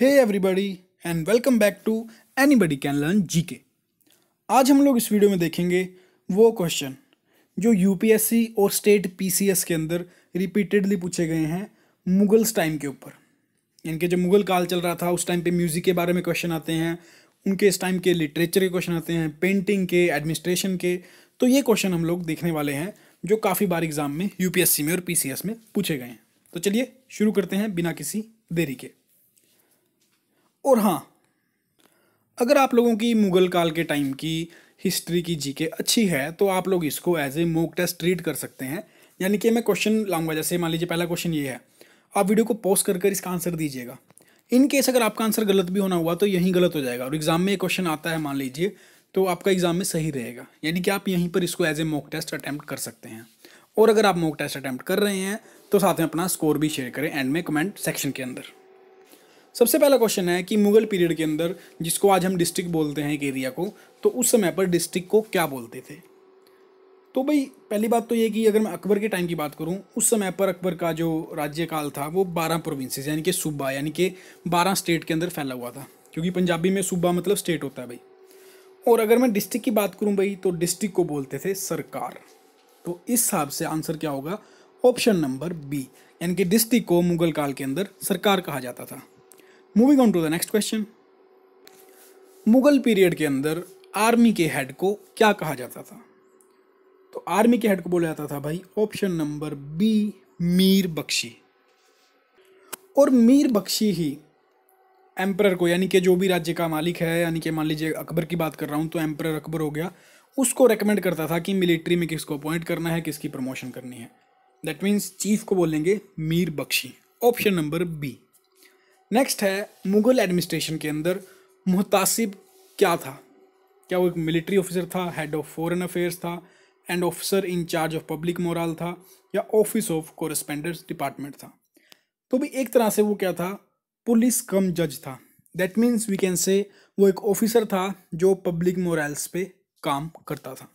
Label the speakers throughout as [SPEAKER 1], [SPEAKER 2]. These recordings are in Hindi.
[SPEAKER 1] hey everybody and welcome back to anybody can learn GK आज हम लोग इस वीडियो में देखेंगे वो क्वेश्चन जो यूपीएससी और स्टेट पीसीएस के अंदर रिपीटेडली पूछे गए हैं मुगल्स टाइम के ऊपर इनके जब मुगल काल चल रहा था उस टाइम पे म्यूज़िक के बारे में क्वेश्चन आते हैं उनके इस टाइम के लिटरेचर के क्वेश्चन आते हैं पेंटिंग के एडमिनिस्ट्रेशन के तो ये क्वेश्चन हम लोग देखने वाले हैं जो काफ़ी बार एग्ज़ाम में यूपीएससी में और पीसीएस में पूछे गए हैं तो चलिए शुरू करते हैं बिना किसी देरी के और हाँ अगर आप लोगों की मुगल काल के टाइम की हिस्ट्री की जीके अच्छी है तो आप लोग इसको as a mock test treat कर सकते हैं यानी कि मैं क्वेश्चन लाऊंगा जैसे मान लीजिए पहला क्वेश्चन ये है आप वीडियो को पॉज कर कर इसका आंसर दीजिएगा इन केस अगर आपका आंसर गलत भी होना हुआ तो यहीं गलत हो जाएगा और एग्ज़ाम में क्वेश्चन आता है मान लीजिए तो आपका एग्ज़ाम में सही रहेगा यानी कि आप यहीं पर इसको as a mock test attempt कर सकते हैं और अगर आप मॉक टेस्ट अटैम्प्ट कर रहे हैं तो साथ में अपना स्कोर भी शेयर करें एंड में कमेंट सेक्शन के अंदर सबसे पहला क्वेश्चन है कि मुगल पीरियड के अंदर जिसको आज हम डिस्ट्रिक्ट बोलते हैं एक एरिया को तो उस समय पर डिस्ट्रिक्ट को क्या बोलते थे तो भाई पहली बात तो ये कि अगर मैं अकबर के टाइम की बात करूँ उस समय पर अकबर का जो राज्यकाल था वो बारह प्रोविंसेस यानी कि सूबा यानी कि बारह स्टेट के अंदर फैला हुआ था क्योंकि पंजाबी में सूबा मतलब स्टेट होता है भाई और अगर मैं डिस्ट्रिक्ट की बात करूँ भाई तो डिस्ट्रिक्ट को बोलते थे सरकार तो इस हिसाब से आंसर क्या होगा ऑप्शन नंबर बी यानी कि डिस्ट्रिक्ट को मुगल काल के अंदर सरकार कहा जाता था moving on to the next question Mughal period के अंदर आर्मी के हेड को क्या कहा जाता था तो आर्मी के हेड को बोला जाता था भाई option number B Mir Bakhshi और मीर बख्शी ही एम्प्रर को यानी कि जो भी राज्य का मालिक है यानी कि मान लीजिए अकबर की बात कर रहा हूँ तो एम्प्रर अकबर हो गया उसको रेकमेंड करता था कि मिलिट्री में किसको अपॉइंट करना है किसकी प्रमोशन करनी है दैट मीन्स चीफ को बोलेंगे Mir Bakhshi option number B next है मुगल एडमिनिस्ट्रेशन के अंदर मुहतासिब क्या था क्या वो एक मिलिट्री ऑफिसर था हेड ऑफ फॉरेन अफेयर्स था and officer in charge of public moral था या ऑफिस ऑफ कोरस्पेंडेंस डिपार्टमेंट था तो भी एक तरह से वो क्या था पुलिस कम जज था that means we can say वो एक ऑफिसर था जो पब्लिक मोरल्स पे काम करता था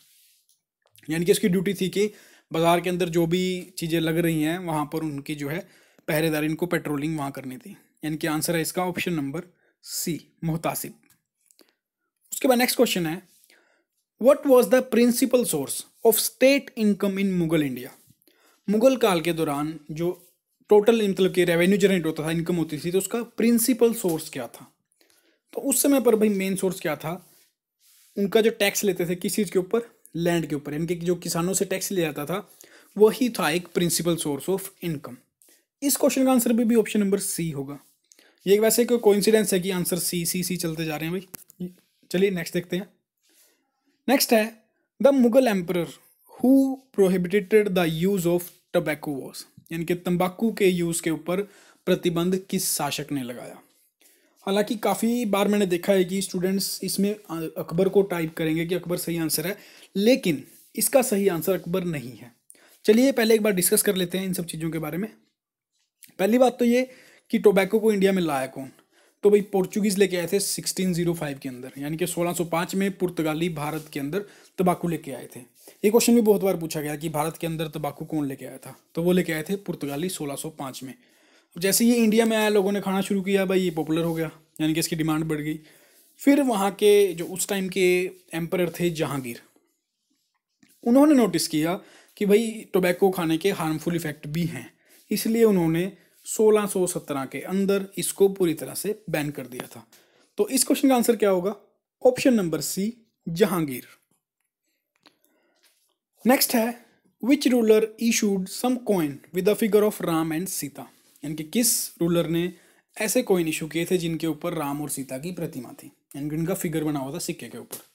[SPEAKER 1] यानी कि उसकी ड्यूटी थी कि बाज़ार के अंदर जो भी चीज़ें लग रही हैं वहाँ पर उनकी जो है पहरेदारी इनको पेट्रोलिंग वहाँ करनी थी यानी कि आंसर है इसका ऑप्शन नंबर सी मोहतासिब उसके बाद नेक्स्ट क्वेश्चन है what was the principal source of state income in Mughal India Mughal काल के दौरान जो टोटल मतलब कि रेवेन्यू जनरेट होता था इनकम होती थी तो उसका प्रिंसिपल सोर्स क्या था तो उस समय पर भाई मेन सोर्स क्या था उनका जो टैक्स लेते थे किस चीज़ के ऊपर लैंड के ऊपर यानी कि जो किसानों से टैक्स लिया जाता था वही था एक प्रिंसिपल सोर्स ऑफ इनकम इस क्वेश्चन का आंसर भी ऑप्शन नंबर सी होगा ये वैसे कोई कोइंसिडेंस है कि आंसर सी सी सी चलते जा रहे हैं भाई चलिए नेक्स्ट देखते हैं नेक्स्ट है the Mughal emperor who prohibited the use of tobacco was यानी कि तंबाकू के यूज़ के ऊपर प्रतिबंध किस शासक ने लगाया हालांकि काफ़ी बार मैंने देखा है कि स्टूडेंट्स इसमें अकबर को टाइप करेंगे कि अकबर सही आंसर है लेकिन इसका सही आंसर अकबर नहीं है चलिए पहले एक बार डिस्कस कर लेते हैं इन सब चीज़ों के बारे में पहली बात तो ये कि टोबैको को इंडिया में लाया कौन तो भाई पोर्चुगीज़ लेके आए थे 1605 के अंदर यानी कि 1605 में पुर्तगाली भारत के अंदर तंबाकू लेके आए थे ये क्वेश्चन भी बहुत बार पूछा गया कि भारत के अंदर तंबाकू कौन लेके आया था तो वो लेके आए थे पुर्तगाली 1605 में जैसे ये इंडिया में आया लोगों ने खाना शुरू किया भाई ये पॉपुलर हो गया यानी कि इसकी डिमांड बढ़ गई फिर वहाँ के जो उस टाइम के एम्पर थे जहांगीर उन्होंने नोटिस किया कि भाई टोबैको खाने के हार्मफुल इफ़ेक्ट भी हैं इसलिए उन्होंने 1617 के अंदर इसको पूरी तरह से बैन कर दिया था तो इस क्वेश्चन का आंसर क्या होगा option number C Jahangir next है which ruler issued some coin with the figure of Ram and Sita यानी कि किस रूलर ने ऐसे कॉइन इशू किए थे जिनके ऊपर राम और सीता की प्रतिमा थी यानी कि उनका फिगर बना हुआ था सिक्के के ऊपर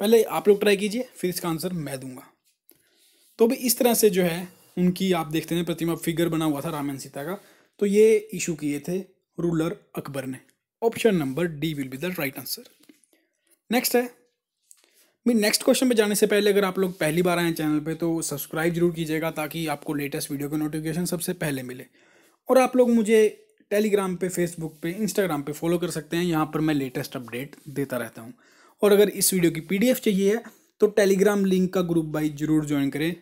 [SPEAKER 1] पहले आप लोग ट्राई कीजिए फिर इसका आंसर मैं दूंगा तो भी इस तरह से जो है उनकी आप देखते हैं प्रतिमा फिगर बना हुआ था राम एंड सीता का तो ये इशू किए थे रूलर अकबर ने option number D will be the right answer next है मैं नेक्स्ट क्वेश्चन पे जाने से पहले अगर आप लोग पहली बार आए हैं चैनल पे तो सब्सक्राइब जरूर कीजिएगा ताकि आपको लेटेस्ट वीडियो का नोटिफिकेशन सबसे पहले मिले और आप लोग मुझे टेलीग्राम पे फेसबुक पे इंस्टाग्राम पे फॉलो कर सकते हैं यहाँ पर मैं लेटेस्ट अपडेट देता रहता हूँ और अगर इस वीडियो की पी चाहिए तो टेलीग्राम लिंक का ग्रुप बाई जरूर ज्वाइन करें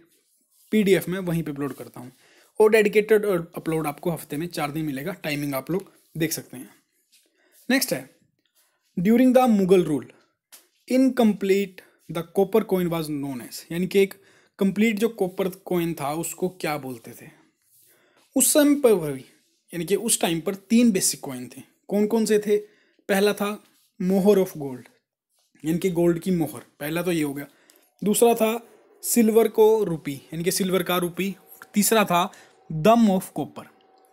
[SPEAKER 1] पी में वहीं पर अपलोड करता हूँ और डेडिकेटेड अपलोड आपको हफ्ते में चार दिन मिलेगा टाइमिंग आप लोग देख सकते हैं नेक्स्ट है during the Mughal rule incomplete the copper coin was known as यानी कि एक कंप्लीट जो कॉपर कोइन था उसको क्या बोलते थे उस समय पर भी यानी कि उस टाइम पर तीन बेसिक कोइन थे कौन कौन से थे पहला था मोहर ऑफ गोल्ड यानी कि गोल्ड की मोहर पहला तो ये हो गया दूसरा था सिल्वर को रुपी यानी कि सिल्वर का रुपी तीसरा था दम ऑफ कॉपर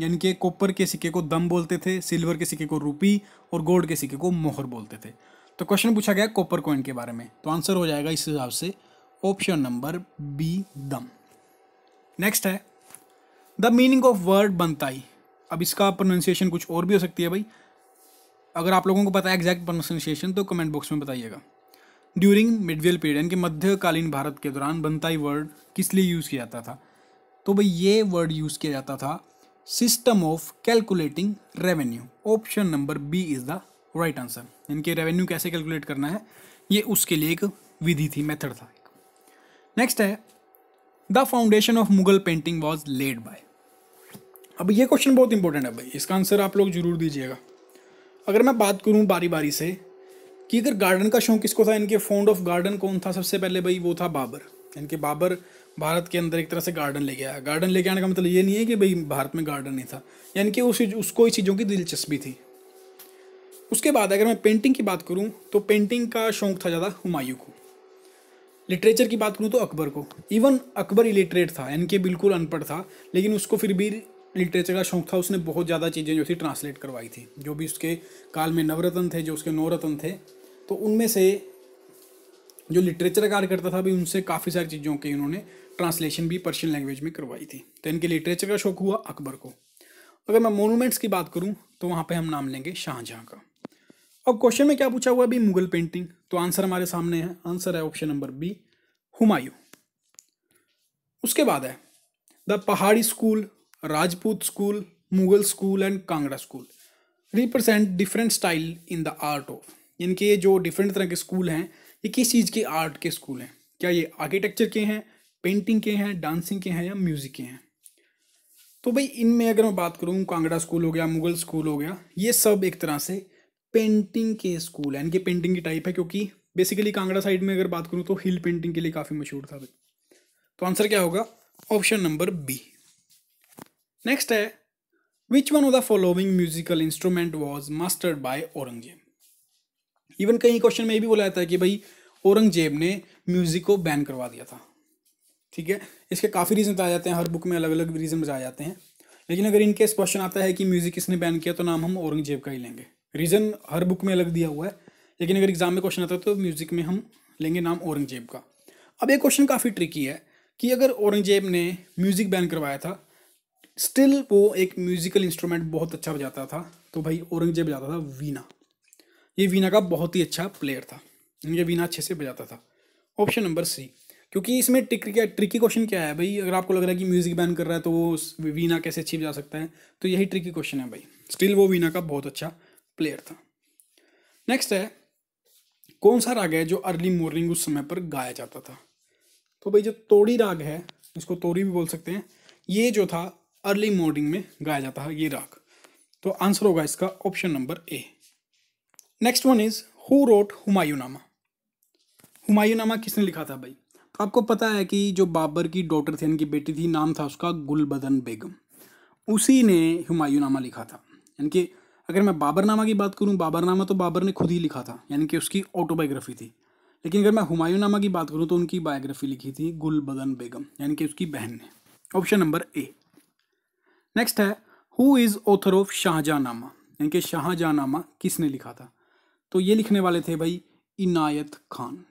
[SPEAKER 1] यानी कि कॉपर के सिक्के को दम बोलते थे सिल्वर के सिक्के को रूपी और गोल्ड के सिक्के को मोहर बोलते थे तो क्वेश्चन पूछा गया कॉपर कॉइन के बारे में तो आंसर हो जाएगा इस हिसाब से ऑप्शन नंबर बी दम नेक्स्ट है द मीनिंग ऑफ वर्ड बनताई अब इसका प्रोनाउंसिएशन कुछ और भी हो सकती है भाई अगर आप लोगों को पता है एग्जैक्ट प्रोनाउंसिएशन तो कमेंट बॉक्स में बताइएगा ड्यूरिंग मिडवेल पीरियड यानी कि मध्यकालीन भारत के दौरान बनताई वर्ड किस लिए यूज़ किया जाता था तो भाई ये वर्ड यूज़ किया जाता था system of calculating revenue option number B is the right answer इनके रेवेन्यू कैसे कैलकुलेट करना है ये उसके लिए एक विधि थी मेथड था नेक्स्ट है the foundation of Mughal painting was laid by अब ये क्वेश्चन बहुत इंपॉर्टेंट है भाई इसका आंसर आप लोग जरूर दीजिएगा अगर मैं बात करूँ बारी बारी से कि अगर गार्डन का शौक किसको था इनके फाउंड ऑफ गार्डन कौन था सबसे पहले भाई वो था बाबर इनके बाबर भारत के अंदर एक तरह से गार्डन लेके आया गार्डन लेके आने का मतलब ये नहीं है कि भाई भारत में गार्डन नहीं था यानी कि उस उसको ही चीज़ों की दिलचस्पी थी उसके बाद अगर मैं पेंटिंग की बात करूँ तो पेंटिंग का शौक़ था ज़्यादा हुमायूं को लिटरेचर की बात करूँ तो अकबर को इवन अकबर इलिटरेट था यानी कि बिल्कुल अनपढ़ था लेकिन उसको फिर भी लिटरेचर का शौक था उसने बहुत ज़्यादा चीज़ें जो थी ट्रांसलेट करवाई थी जो भी उसके काल में नवरत्न थे जो उसके नवरत्न थे तो उनमें से जो लिटरेचर कार्य करता था भी उनसे काफ़ी सारी चीज़ों के उन्होंने ट्रांसलेशन भी पर्शियन लैंग्वेज में करवाई थी तो इनके लिटरेचर का शौक हुआ अकबर को अगर मैं मोनूमेंट्स की बात करूँ तो वहाँ पर हम नाम लेंगे शाहजहाँ का अब क्वेश्चन में क्या पूछा हुआ अभी मुगल पेंटिंग तो आंसर हमारे सामने है आंसर है ऑप्शन नंबर बी हुमायूं उसके बाद है the Pahari school Rajput school Mughal school and Kangra school represent different style in the art of इनके जो डिफरेंट तरह के स्कूल हैं ये किस चीज़ के आर्ट के स्कूल हैं क्या ये आर्किटेक्चर के हैं पेंटिंग के हैं डांसिंग के हैं या म्यूज़िक के हैं तो भाई इनमें अगर मैं बात करूँ कांगड़ा स्कूल हो गया मुगल स्कूल हो गया ये सब एक तरह से पेंटिंग के स्कूल है इनके पेंटिंग की टाइप है क्योंकि बेसिकली कांगड़ा साइड में अगर बात करूँ तो हिल पेंटिंग के लिए काफ़ी मशहूर था भाई तो आंसर क्या होगा ऑप्शन नंबर बी नेक्स्ट है which one of the following musical instrument was mastered by Aurangzeb even कई क्वेश्चन में ये भी बोला जाता है कि भाई औरंगजेब ने म्यूजिक को बैन करवा दिया था ठीक है इसके काफ़ी रीज़न बताए जाते हैं हर बुक में अलग अलग रीज़न बताए जाते हैं लेकिन अगर इनकेस क्वेश्चन आता है कि म्यूज़िक किसने बैन किया तो नाम हम औरंगजेब का ही लेंगे रीज़न हर बुक में अलग दिया हुआ है लेकिन अगर एग्ज़ाम में क्वेश्चन आता है तो म्यूज़िक में हम लेंगे नाम औरंगजेब का अब ये क्वेश्चन काफ़ी ट्रिकी है कि अगर औरंगजेब ने म्यूज़िक बैन करवाया था स्टिल वो एक म्यूज़िकल इंस्ट्रूमेंट बहुत अच्छा बजाता था तो भाई औरंगजेब बजाता था वीना ये वीना का बहुत ही अच्छा प्लेयर था ये वीना अच्छे से बजाता था ऑप्शन नंबर सी क्योंकि इसमें ट्रिक क्या ट्रिकी क्वेश्चन क्या है भाई अगर आपको लग रहा है कि म्यूज़िक बैन कर रहा है तो वो वीना कैसे छिप जा सकता है तो यही ट्रिकी क्वेश्चन है भाई स्टिल वो वीना का बहुत अच्छा प्लेयर था नेक्स्ट है कौन सा राग है जो अर्ली मॉर्निंग उस समय पर गाया जाता था तो भाई जो तोड़ी राग है इसको तोड़ी भी बोल सकते हैं ये जो था अर्ली मॉर्निंग में गाया जाता है ये राग तो आंसर होगा इसका option number A next one is who wrote Humayunnama Humayunnama किसने लिखा था भाई आपको पता है कि जो बाबर की डॉटर थी इनकी बेटी थी नाम था उसका गुलबदन बेगम उसी ने हुमायूं नामा लिखा था यानी कि अगर मैं बाबरनामा की बात करूँ बाबरनामा तो बाबर ने खुद ही लिखा था यानी कि उसकी ऑटोबायोग्राफी थी लेकिन अगर मैं हुमायूं नामा की बात करूँ तो उनकी बायोग्राफी लिखी थी गुलबदन बेगम यानी कि उसकी बहन ने ऑप्शन नंबर ए नेक्स्ट है हु इज़ ऑथर ऑफ नामा यानी कि नामा किसने लिखा था तो ये लिखने वाले थे भाई इनायत खान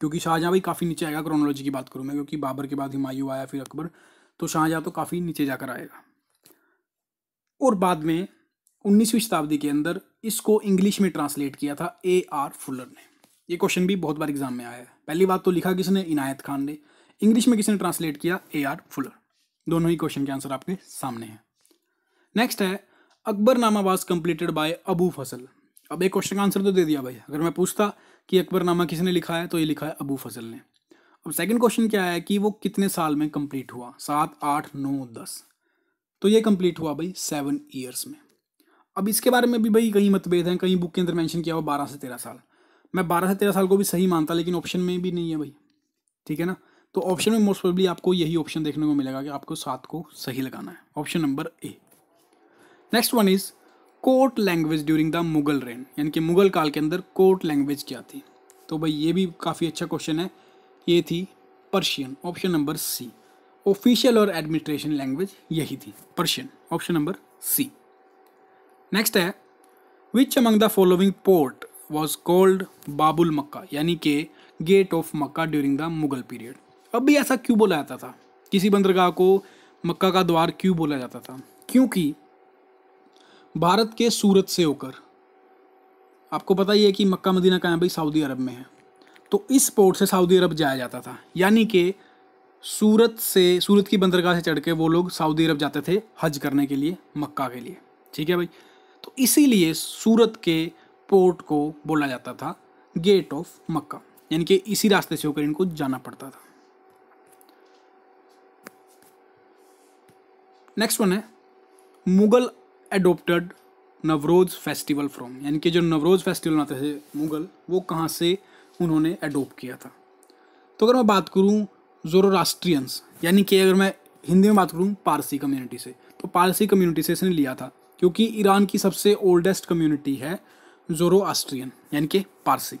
[SPEAKER 1] क्योंकि शाहजहाँ भाई काफ़ी नीचे आएगा क्रोनोलॉजी की बात करूँ मैं क्योंकि बाबर के बाद हिमायू आया फिर अकबर तो शाहजहाँ तो काफ़ी नीचे जाकर आएगा और बाद में उन्नीसवीं शताब्दी के अंदर इसको इंग्लिश में ट्रांसलेट किया था ए आर फुलर ने ये क्वेश्चन भी बहुत बार एग्जाम में आया है पहली बात तो लिखा किसने इनायत खान ने इंग्लिश में किसने ट्रांसलेट किया ए आर फुलर दोनों ही क्वेश्चन के आंसर आपके सामने हैं नेक्स्ट है अकबर नामा वाज कंप्लीटेड बाय अबू फसल अब एक क्वेश्चन का आंसर तो दे दिया भाई अगर मैं पूछता कि अकबरनामा किसने लिखा है तो ये लिखा है अबू फजल ने अब सेकंड क्वेश्चन क्या है कि वो कितने साल में कंप्लीट हुआ सात आठ नौ दस तो ये कंप्लीट हुआ भाई सेवन ईयर्स में अब इसके बारे में भी भाई कहीं मतभेद हैं कहीं बुक के अंदर मैंशन किया हुआ बारह से तेरह साल मैं बारह से तेरह साल को भी सही मानता लेकिन ऑप्शन में भी नहीं है भाई ठीक है ना तो ऑप्शन में मोस्ट प्रॉब्ली आपको यही ऑप्शन देखने को मिलेगा कि आपको सात को सही लगाना है option number A next one is court language during the Mughal reign यानी कि मुगल काल के अंदर कोर्ट लैंग्वेज क्या थी तो भाई ये भी काफ़ी अच्छा क्वेश्चन है ये थी Persian option number C official और एडमिनिस्ट्रेशन लैंग्वेज यही थी Persian option number C next है which among the following port was called Babul Makka यानी कि gate of Mecca during the Mughal period अब भी ऐसा क्यों बोला जाता था किसी बंदरगाह को मक्का का द्वार क्यों बोला जाता था क्योंकि भारत के सूरत से होकर आपको पता ही है कि मक्का मदीना कहाँ भाई सऊदी अरब में है तो इस पोर्ट से सऊदी अरब जाया जाता था यानी कि सूरत से सूरत की बंदरगाह से चढ़ के वो लोग सऊदी अरब जाते थे हज करने के लिए मक्का के लिए ठीक है भाई तो इसीलिए सूरत के पोर्ट को बोला जाता था गेट ऑफ मक्का यानी कि इसी रास्ते से होकर इनको जाना पड़ता था नेक्स्ट वन है Mughal adopted Navroz festival from यानी कि जो नवरोज़ फेस्टिवल मनाते थे मुग़ल वो कहाँ से उन्होंने एडोप्ट किया था तो अगर मैं बात करूँ जोरोस्ट्रियंस यानी कि अगर मैं हिंदी में बात करूँ पारसी कम्युनिटी से तो पारसी कम्युनिटी से इसने लिया था क्योंकि ईरान की सबसे ओल्डेस्ट कम्युनिटी है जोरो आस्ट्रियन यानी कि पारसी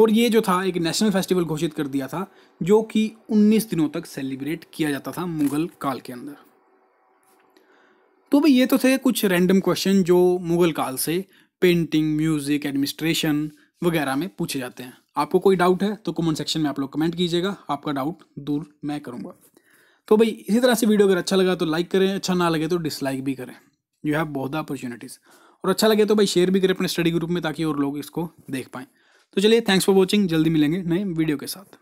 [SPEAKER 1] और ये जो था एक नेशनल फेस्टिवल घोषित कर दिया था जो कि 19 दिनों तक सेलिब्रेट किया जाता था मुगल काल के अंदर तो भाई ये तो थे कुछ रैंडम क्वेश्चन जो मुगल काल से पेंटिंग म्यूज़िक एडमिनिस्ट्रेशन वगैरह में पूछे जाते हैं आपको कोई डाउट है तो कमेंट सेक्शन में आप लोग कमेंट कीजिएगा आपका डाउट दूर मैं करूँगा तो भाई इसी तरह से वीडियो अगर अच्छा लगा तो लाइक करें अच्छा ना लगे तो डिसलाइक भी करें यू हैव बहुत द अपॉर्चुनिटीज़ और अच्छा लगे तो भाई शेयर भी करें अपने स्टडी ग्रुप में ताकि और लोग इसको देख पाएँ तो चलिए थैंक्स फॉर वॉचिंग जल्दी मिलेंगे नए वीडियो के साथ